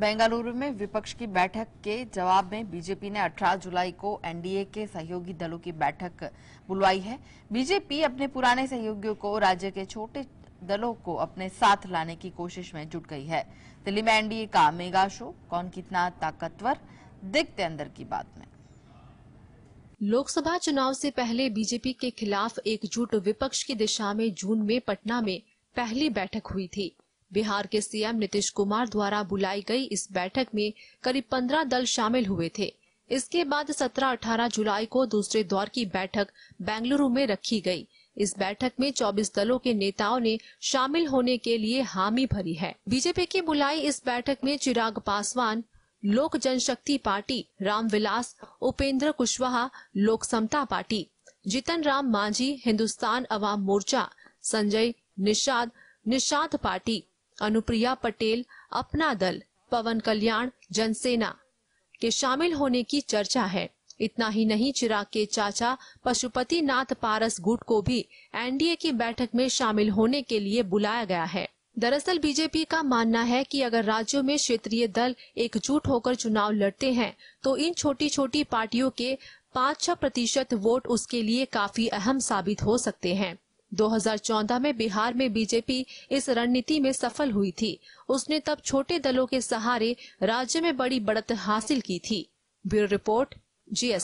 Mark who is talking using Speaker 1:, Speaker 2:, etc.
Speaker 1: बेंगलुरु में विपक्ष की बैठक के जवाब में बीजेपी ने 18 जुलाई को एनडीए के सहयोगी दलों की बैठक बुलवाई है बीजेपी अपने पुराने सहयोगियों को राज्य के छोटे दलों को अपने साथ लाने की कोशिश में जुट गई है दिल्ली में एनडीए का मेगा शो कौन कितना ताकतवर दिखते अंदर की बात में
Speaker 2: लोकसभा चुनाव से पहले बीजेपी के खिलाफ एकजुट विपक्ष की दिशा में जून में पटना में पहली बैठक हुई थी बिहार के सीएम नीतीश कुमार द्वारा बुलाई गई इस बैठक में करीब पंद्रह दल शामिल हुए थे इसके बाद 17-18 जुलाई को दूसरे दौर की बैठक बेंगलुरु में रखी गई। इस बैठक में 24 दलों के नेताओं ने शामिल होने के लिए हामी भरी है बीजेपी की बुलाई इस बैठक में Chirag Paswan Lok Janshakti party Ramvilas Upendra Kushwaha Lok Samta party Jitan Ram Manjhi Hindustan Awam Morcha Sanjay Nishad Nishad party Anupriya Patel Apna Dal पवन कल्याण जनसेना के शामिल होने की चर्चा है इतना ही नहीं चिराग के चाचा पशुपति नाथ पारस गुट को भी एनडीए की बैठक में शामिल होने के लिए बुलाया गया है दरअसल बीजेपी का मानना है कि अगर राज्यों में क्षेत्रीय दल एकजुट होकर चुनाव लड़ते हैं तो इन छोटी छोटी पार्टियों के पाँच छह प्रतिशत वोट उसके लिए काफी अहम साबित हो सकते हैं 2014 में बिहार में बीजेपी इस रणनीति में सफल हुई थी उसने तब छोटे दलों के सहारे राज्य में बड़ी बढ़त हासिल की थी ब्यूरो रिपोर्ट जी